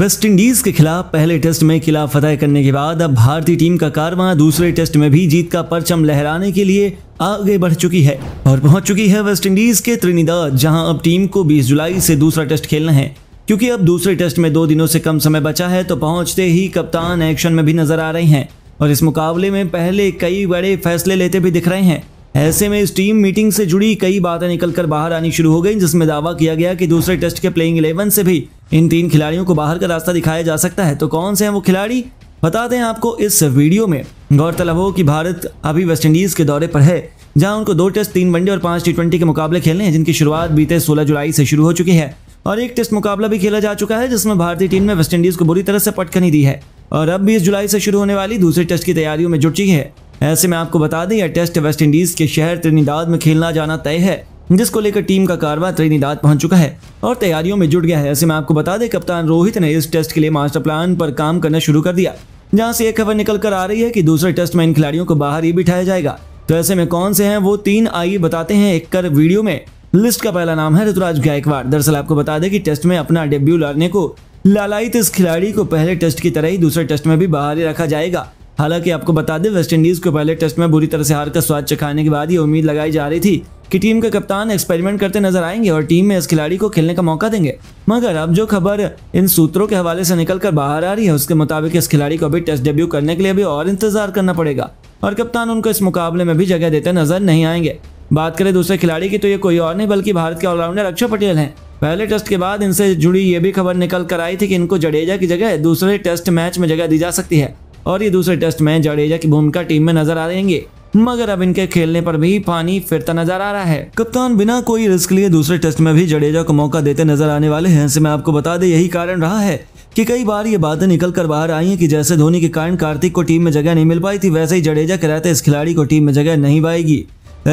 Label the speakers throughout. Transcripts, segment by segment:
Speaker 1: West Indies के खिलाफ पहले टेस्ट में खिला फतेह करने के बाद अब भारतीय टीम का कारवां दूसरे टेस्ट में भी जीत का परचम लहराने के लिए आगे बढ़ चुकी है और पहुंच चुकी है वेस्ट इंडीज के त्रिनिदाद जहां अब टीम को 20 जुलाई से दूसरा टेस्ट खेलना है क्योंकि अब दूसरे टेस्ट में दो दिनों से कम समय बचा है तो पहुंचते ही कप्तान एक्शन में भी नजर आ रहे हैं और इस मुकाबले में पहले कई बड़े फैसले लेते भी दिख रहे हैं ऐसे में इस टीम मीटिंग से जुड़ी कई बातें निकलकर बाहर आनी शुरू हो गई जिसमें दावा किया गया कि दूसरे टेस्ट के प्लेइंग इलेवन से भी इन तीन खिलाड़ियों को बाहर का रास्ता दिखाया जा सकता है तो कौन से हैं वो खिलाड़ी बता दें आपको इस वीडियो में गौरतलब हो कि भारत अभी वेस्टइंडीज़ के दौरे पर है जहां उनको दो टेस्ट तीन वनडे और पांच टी ट्वेंटी के मुकाबले खेलने हैं जिनकी शुरुआत बीते 16 जुलाई से शुरू हो चुकी है और एक टेस्ट मुकाबला भी खेला जा चुका है जिसमें भारतीय टीम ने वेस्टइंडीज़ को बुरी तरह से पटकनी दी है और अब बीस जुलाई से शुरू होने वाली दूसरे टेस्ट की तैयारियों में जुट चुकी है ऐसे में आपको बता दें यह टेस्ट वेस्टइंडीज़ के शहर त्रिनिदाद में खेलना जाना तय है जिसको लेकर टीम का कारवा त्रिनिदाद पहुंच चुका है और तैयारियों में जुट गया है ऐसे में आपको बता दें कप्तान रोहित ने इस टेस्ट के लिए मास्टर प्लान पर काम करना शुरू कर दिया जहाँ से एक खबर निकल कर आ रही है की दूसरे टेस्ट में इन खिलाड़ियों को बाहर ही बिठाया जाएगा तो ऐसे में कौन से है वो तीन आइए बताते हैं एक कर वीडियो में लिस्ट का पहला नाम है ऋतुराज गायकवाड़ दरअसल आपको बता दें कि टेस्ट में अपना डेब्यू लाने को लालायित इस खिलाड़ी को पहले टेस्ट की तरह ही दूसरे टेस्ट में भी बाहर ही रखा जाएगा हालांकि आपको बता दें वेस्टइंडीज को पहले टेस्ट में बुरी तरह से हार का स्वाद चखाने के बाद ही उम्मीद लगाई जा रही थी कि टीम के कप्तान एक्सपेरिमेंट करते नजर आएंगे और टीम में इस खिलाड़ी को खेलने का मौका देंगे मगर अब जो खबर इन सूत्रों के हवाले से निकलकर बाहर आ रही है उसके मुताबिक इस खिलाड़ी को अभी टेस्ट डेब्यू करने के लिए भी और इंतजार करना पड़ेगा और कप्तान उनको इस मुकाबले में भी जगह देते नजर नहीं आएंगे बात करें दूसरे खिलाड़ी की तो ये कोई और नहीं बल्कि भारत के ऑलराउंडर अक्षय पटेल हैं पहले टेस्ट के बाद इनसे जुड़ी ये भी खबर निकल कर आई थी कि इनको जडेजा की जगह दूसरे टेस्ट मैच में जगह दी जा सकती है और ये दूसरे टेस्ट में जडेजा की भूमिका टीम में नजर आ रहेगी मगर अब इनके खेलने पर भी पानी फिरता नजर आ रहा है कप्तान बिना कोई रिस्क लिए दूसरे टेस्ट में भी जडेजा को मौका देते नजर आने वाले हैं ऐसे में आपको बता दे यही कारण रहा है कि कई बार ये बातें निकल कर बाहर आई हैं कि जैसे धोनी के कारण कार्तिक को टीम में जगह नहीं मिल पाई थी वैसे ही जडेजा के रहते इस खिलाड़ी को टीम में जगह नहीं पाएगी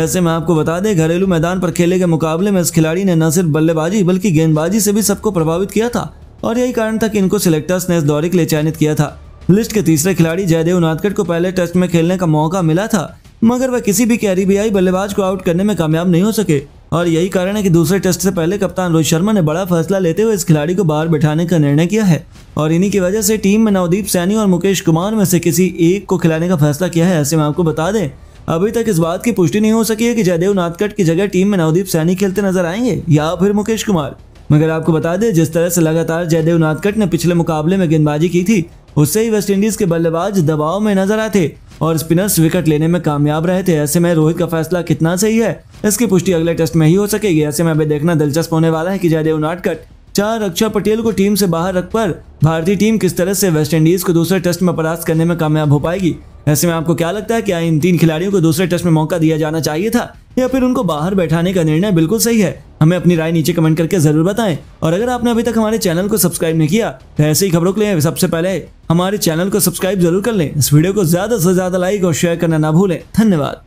Speaker 1: ऐसे में आपको बता दें घरेलू मैदान पर खेले गए मुकाबले में इस खिलाड़ी ने न सिर्फ बल्लेबाजी बल्कि गेंदबाजी से भी सबको प्रभावित किया था और यही कारण था कि इनको सिलेक्टर्स ने इस दौरे के लिए चयनित किया था लिस्ट के तीसरे खिलाड़ी जयदेव नाथकट को पहले टेस्ट में खेलने का मौका मिला था मगर वह किसी भी कैरिबियाई बल्लेबाज को आउट करने में कामयाब नहीं हो सके और यही कारण है कि दूसरे टेस्ट से पहले कप्तान रोहित शर्मा ने बड़ा फैसला लेते हुए इस खिलाड़ी को बाहर बैठाने का निर्णय किया है और इन्हीं की वजह से टीम में नवदीप सैनी और मुकेश कुमार में से किसी एक को खिलाने का फैसला किया है ऐसे में आपको बता दें अभी तक इस बात की पुष्टि नहीं हो सकी है कि जयदेव नाथकट की जगह टीम में नवदीप सैनी खेलते नजर आएंगे या फिर मुकेश कुमार मगर आपको बता दें जिस तरह से लगातार जयदेव नाथकट ने पिछले मुकाबले में गेंदबाजी की थी उससे ही वेस्टइंडीज के बल्लेबाज दबाव में नजर आते और स्पिनर्स विकेट लेने में कामयाब रहे थे ऐसे में रोहित का फैसला कितना सही है इसकी पुष्टि अगले टेस्ट में ही हो सकेगी ऐसे में अभी देखना दिलचस्प होने वाला है कि जयदेव नाटकट चार अक्षर पटेल को टीम से बाहर रख पर भारतीय टीम किस तरह से इंडीज को दूसरे टेस्ट में परास्त करने में कामयाब हो पाएगी ऐसे में आपको क्या लगता है कि इन तीन खिलाड़ियों को दूसरे टेस्ट में मौका दिया जाना चाहिए था या फिर उनको बाहर बैठाने का निर्णय बिल्कुल सही है हमें अपनी राय नीचे कमेंट करके जरूर बताएं और अगर आपने अभी तक हमारे चैनल को सब्सक्राइब नहीं किया तो ऐसे ही खबरों के लिए सबसे पहले हमारे चैनल को सब्सक्राइब जरूर कर लें इस वीडियो को ज्यादा से ज्यादा लाइक और शेयर करना ना भूलें धन्यवाद